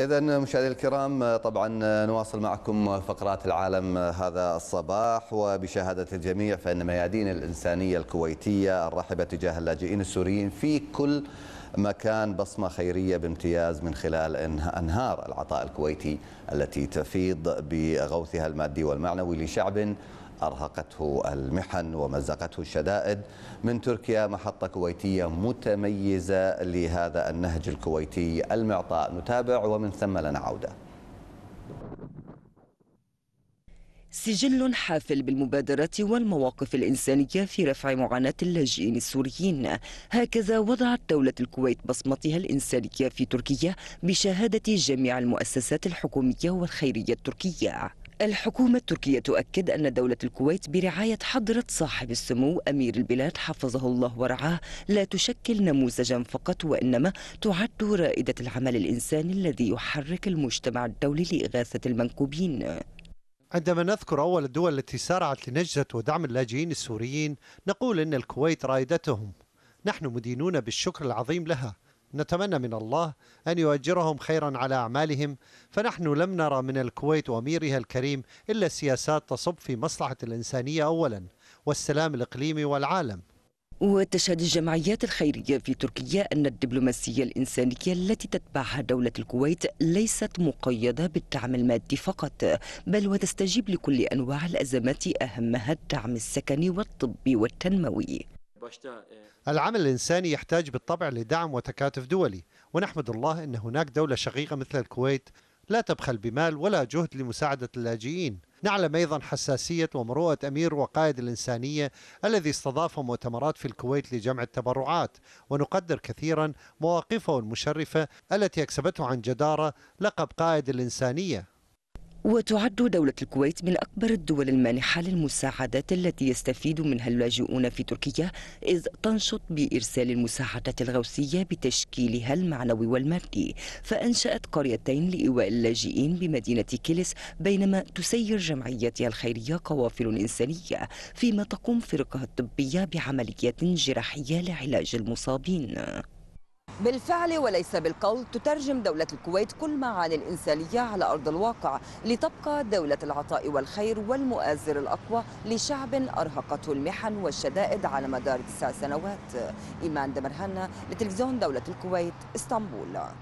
إذا مشاهدينا الكرام طبعا نواصل معكم فقرات العالم هذا الصباح وبشهادة الجميع فإن ميادين الإنسانية الكويتية الرحبة تجاه اللاجئين السوريين في كل مكان بصمة خيرية بامتياز من خلال أنهار العطاء الكويتي التي تفيض بغوثها المادي والمعنوي لشعب أرهقته المحن ومزقته الشدائد من تركيا محطة كويتية متميزة لهذا النهج الكويتي المعطاء نتابع ومن ثم لنا عودة سجل حافل بالمبادرات والمواقف الإنسانية في رفع معاناة اللاجئين السوريين هكذا وضعت دولة الكويت بصمتها الإنسانية في تركيا بشهادة جميع المؤسسات الحكومية والخيرية التركية الحكومة التركية تؤكد أن دولة الكويت برعاية حضرة صاحب السمو أمير البلاد حفظه الله ورعاه لا تشكل نموذجا فقط وإنما تعد رائدة العمل الإنساني الذي يحرك المجتمع الدولي لإغاثة المنكوبين عندما نذكر أول الدول التي سارعت لنجدة ودعم اللاجئين السوريين نقول إن الكويت رائدتهم نحن مدينون بالشكر العظيم لها نتمنى من الله أن يؤجرهم خيرا على أعمالهم فنحن لم نرى من الكويت وأميرها الكريم إلا سياسات تصب في مصلحة الإنسانية أولا والسلام الإقليمي والعالم وتشهد الجمعيات الخيرية في تركيا أن الدبلوماسية الإنسانية التي تتبعها دولة الكويت ليست مقيدة بالدعم المادي فقط بل وتستجيب لكل أنواع الأزمات أهمها الدعم السكني والطبي والتنموي إيه. العمل الإنساني يحتاج بالطبع لدعم وتكاتف دولي ونحمد الله أن هناك دولة شقيقة مثل الكويت لا تبخل بمال ولا جهد لمساعدة اللاجئين نعلم أيضا حساسية ومروءة أمير وقائد الإنسانية الذي استضاف مؤتمرات في الكويت لجمع التبرعات ونقدر كثيرا مواقفه المشرفة التي أكسبته عن جدارة لقب قائد الإنسانية وتعد دولة الكويت من أكبر الدول المانحة للمساعدات التي يستفيد منها اللاجئون في تركيا إذ تنشط بإرسال المساعدات الغوثية بتشكيلها المعنوي والمادي فأنشأت قريتين لإيواء اللاجئين بمدينة كيلس بينما تسير جمعيتها الخيرية قوافل إنسانية فيما تقوم فرقها الطبية بعمليات جراحية لعلاج المصابين بالفعل وليس بالقول تترجم دولة الكويت كل معاني الإنسانية على أرض الواقع لتبقى دولة العطاء والخير والمؤازر الأقوى لشعب أرهقته المحن والشدائد على مدار تسع سنوات إيمان دمرهنة لتلفزيون دولة الكويت اسطنبول